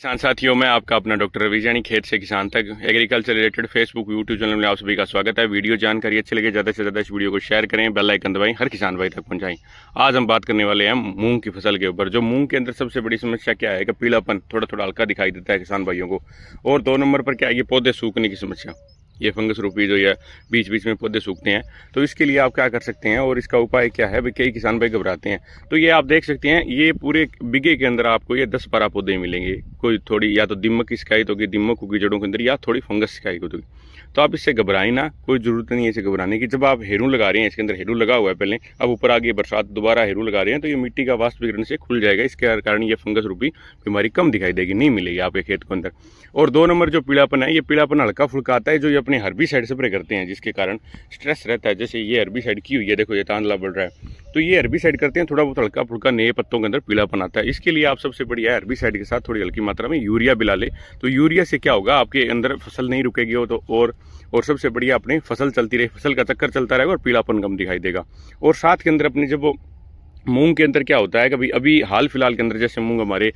किसान साथियों मैं आपका अपना डॉक्टर रवि यानी खेत से किसान तक agriculture related Facebook YouTube channel में आप सभी का स्वागत है वीडियो जानकारी अच्छी लगे ज़्यादा से ज़्यादा इस वीडियो को शेयर करें बेल आइकन दबाएं हर किसान भाई तक पहुंचाएं आज हम बात करने वाले हैं मूंग की फसल के ऊपर जो मूंग के अंदर सबसे बड़ी समस्या क्या है कि पीलापन थोड़ा थोड़ा हल्का दिखाई देता है किसान भाइयों को और दो नंबर पर क्या है ये पौधे सूखने की समस्या ये फंगस रूपी जो है बीच बीच में पौधे सूखते हैं तो इसके लिए आप क्या कर सकते हैं और इसका उपाय क्या है भाई कई किसान भाई घबराते हैं तो ये आप देख सकते हैं ये पूरे बिगे के अंदर आपको ये दस बारह पौधे मिलेंगे कोई थोड़ी या तो दिमक की शिकायत होगी दिमक होगी जड़ों के अंदर या थोड़ी फंगस शिकायत होगी तो आप इससे घबराएं ना कोई ज़रूरत नहीं है इसे घबराने की जब आप हेरू लगा रहे हैं इसके अंदर हेरू लगा हुआ है पहले अब ऊपर आगे बरसात दोबारा हेरू लगा रहे हैं तो ये मिट्टी का वास्तव से खुल जाएगा इसके कारण ये फंगस रूपी बीमारी कम दिखाई देगी नहीं मिलेगी आपके खेत के अंदर और दो नंबर जो पीड़ापन है ये पीड़ापन हल्का फुल्का आता है जो ये अपने हरबी साइड स्प्रे करते हैं जिसके कारण स्ट्रेस रहता है जैसे ये हरबी साइड की हुई है देखो ये तांदला बढ़ रहा है तो ये साइड करते हैं थोड़ा बहुत हल्का फुल्का नए पत्तों के अंदर पीलापन आता है इसके लिए आप सबसे बढ़िया साइड के साथ थोड़ी हल्की मात्रा में यूरिया मिला ले तो यूरिया से क्या होगा आपके अंदर फसल नहीं रुकेगी हो तो और और सबसे बढ़िया अपनी फसल चलती रहे फसल का चक्कर चलता रहेगा और पीलापन कम दिखाई देगा और साथ के अंदर अपने जब वो मूंग के अंदर क्या होता है कि भाई अभी हाल फिलहाल के अंदर जैसे मूंग हमारे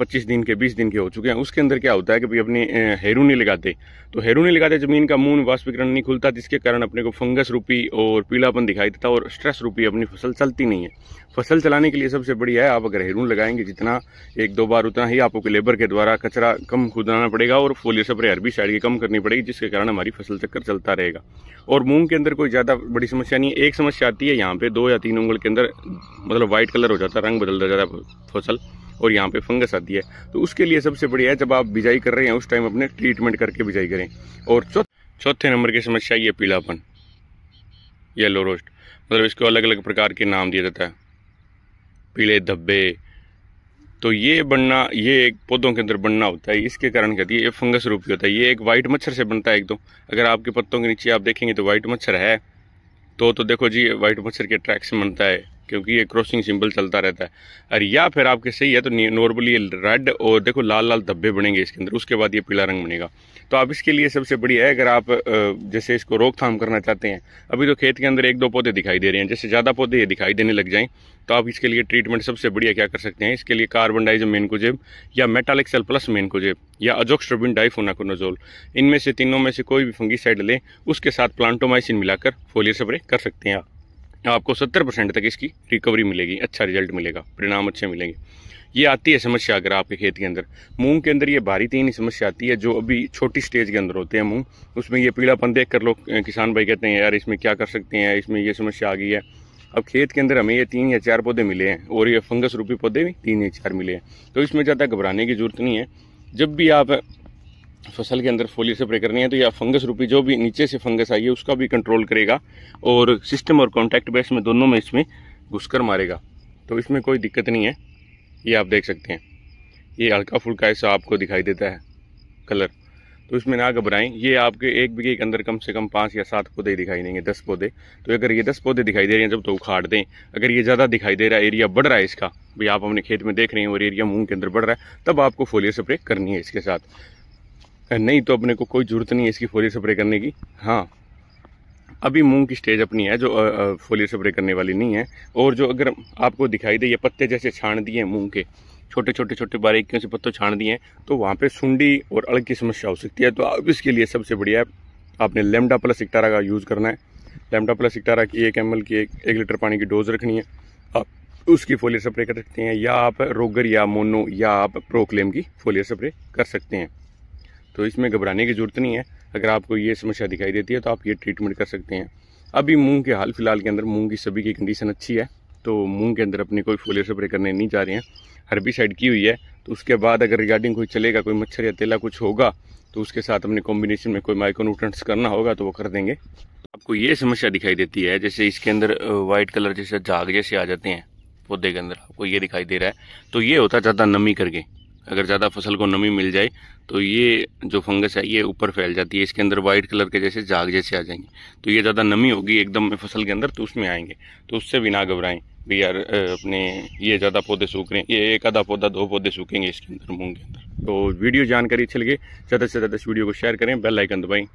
25 दिन के 20 दिन के हो चुके हैं उसके अंदर क्या होता है कि भाई अपने हेरू नहीं लगाते तो हेरू नहीं लगाते ज़मीन का मून वाष्पीकरण नहीं खुलता जिसके कारण अपने को फंगस रूपी और पीलापन दिखाई देता और स्ट्रेस रूपी अपनी फसल चलती नहीं है फसल चलाने के लिए सबसे बढ़िया है आप अगर हेरून लगाएंगे जितना एक दो बार उतना ही आपको लेबर के द्वारा कचरा कम खुदाना पड़ेगा और फोलियर सप्रे हर भी साइड की कम करनी पड़ेगी जिसके कारण हमारी फसल चक्कर चलता रहेगा और मूंग के अंदर कोई ज़्यादा बड़ी समस्या नहीं है एक समस्या आती है यहाँ पे दो या तीन उंगल के अंदर मतलब वाइट कलर हो जाता है रंग बदल जाता है फसल और यहाँ पे फंगस आती है तो उसके लिए सबसे बढ़िया है जब आप बिजाई कर रहे हैं उस टाइम अपने ट्रीटमेंट करके बिजाई करें और चौथे नंबर की समस्या ये पीलापन येलो रोस्ट मतलब इसको अलग अलग प्रकार के नाम दिया जाता है पीले धब्बे तो ये बनना ये एक पौधों के अंदर बनना होता है इसके कारण कहती है ये फंगस रूपी होता है ये एक वाइट मच्छर से बनता है एक तो अगर आपके पत्तों के नीचे आप देखेंगे तो वाइट मच्छर है तो तो देखो जी वाइट मच्छर के ट्रैक से बनता है क्योंकि ये क्रॉसिंग सिंबल चलता रहता है और या फिर आपके सही है तो नॉर्मली ये रेड और देखो लाल लाल धब्बे बनेंगे इसके अंदर उसके बाद ये पीला रंग बनेगा तो आप इसके लिए सबसे बढ़िया है अगर आप जैसे इसको रोकथाम करना चाहते हैं अभी तो खेत के अंदर एक दो पौधे दिखाई दे रहे हैं जैसे ज़्यादा पौधे ये दिखाई देने लग जाएँ तो आप इसके लिए ट्रीटमेंट सबसे बढ़िया क्या कर सकते हैं इसके लिए कार्बन डाइजम मेनकोजेब या मेटालिक सेल प्लस मेनकोजेब या अजोक्स्ट्रोबिन डाइफोनाकोनोजोल इनमें से तीनों में से कोई भी फंगी साइड लें उसके साथ प्लांटोमाइसिन मिलाकर फोलियर स्प्रे कर सकते हैं आप आपको सत्तर परसेंट तक इसकी रिकवरी मिलेगी अच्छा रिजल्ट मिलेगा परिणाम अच्छे मिलेंगे ये आती है समस्या अगर आपके खेत के अंदर मूंग के अंदर ये भारी तीन समस्या आती है जो अभी छोटी स्टेज के अंदर होते हैं मूंग उसमें ये पीलापन देख कर लोग किसान भाई कहते हैं यार इसमें क्या कर सकते हैं इसमें ये समस्या आ गई है अब खेत के अंदर हमें ये तीन या चार पौधे मिले हैं और ये फंगस रूपी पौधे भी तीन या चार मिले हैं तो इसमें ज़्यादा घबराने की जरूरत नहीं है जब भी आप फसल के अंदर फोलियर स्प्रे करनी है तो या फंगस रूपी जो भी नीचे से फंगस आई है उसका भी कंट्रोल करेगा और सिस्टम और कॉन्टैक्ट बेस में दोनों में इसमें घुसकर मारेगा तो इसमें कोई दिक्कत नहीं है ये आप देख सकते हैं ये हल्का फुल्का ऐसा आपको दिखाई देता है कलर तो इसमें ना घबराएं ये आपके एक बीघे के अंदर कम से कम पाँच या सात पौधे दिखाई देंगे दस पौधे तो अगर ये दस पौधे दिखाई दे रहे हैं जब तो उखाड़ दें अगर ये ज़्यादा दिखाई दे रहा है एरिया बढ़ रहा है इसका भाई आप अपने खेत में देख रहे हैं और एरिया मूंग के अंदर बढ़ रहा है तब आपको फोलियर स्प्रे करनी है इसके साथ नहीं तो अपने को कोई ज़रूरत नहीं है इसकी फोलियर स्प्रे करने की हाँ अभी मूंग की स्टेज अपनी है जो फोलियर स्प्रे करने वाली नहीं है और जो अगर आपको दिखाई दे ये पत्ते जैसे छान दिए हैं मूंग के छोटे छोटे छोटे बारीकियों से पत्तों छान दिए हैं तो वहाँ पर सुंडी और अलग की समस्या हो सकती है तो अब इसके लिए सबसे बढ़िया आपने लेमडा प्लस इकटारा का यूज़ करना है लेमडा प्लस इकटारा की एक एम की एक, एक लीटर पानी की डोज रखनी है आप उसकी फोलियर स्प्रे कर सकते हैं या आप रोगर या मोनो या आप प्रोक्लेम की फोलियर स्प्रे कर सकते हैं तो इसमें घबराने की ज़रूरत नहीं है अगर आपको ये समस्या दिखाई देती है तो आप ये ट्रीटमेंट कर सकते हैं अभी मूँग के हाल फिलहाल के अंदर मूँग की सभी की कंडीशन अच्छी है तो मूँग के अंदर अपने कोई फोलियर स्प्रे करने नहीं जा रहे हैं साइड की हुई है तो उसके बाद अगर रिगार्डिंग कोई चलेगा कोई मच्छर या तेला कुछ होगा तो उसके साथ अपने कॉम्बिनेशन में कोई माइक्रोन्यूट्रंट्स करना होगा तो वो कर देंगे तो आपको ये समस्या दिखाई देती है जैसे इसके अंदर वाइट कलर जैसे झाग जैसे आ जाते हैं पौधे के अंदर आपको ये दिखाई दे रहा है तो ये होता ज़्यादा नमी करके अगर ज़्यादा फसल को नमी मिल जाए तो ये जो फंगस है ये ऊपर फैल जाती है इसके अंदर वाइट कलर के जैसे जाग जैसे आ जाएंगे तो ये ज़्यादा नमी होगी एकदम फसल के अंदर तो उसमें आएंगे तो उससे भी ना घबराएं भी यार अपने ये ज़्यादा पौधे सूख रहे हैं ये एक आधा पौधा दो पौधे सूखेंगे इसके अंदर मूंग के अंदर तो वीडियो जानकारी अच्छी लगे ज़्यादा से ज़्यादा इस वीडियो को शेयर करें बेल आइकन दबाएँ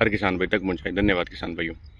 हर किसान भाई तक पहुँचाएँ धन्यवाद किसान भाइयों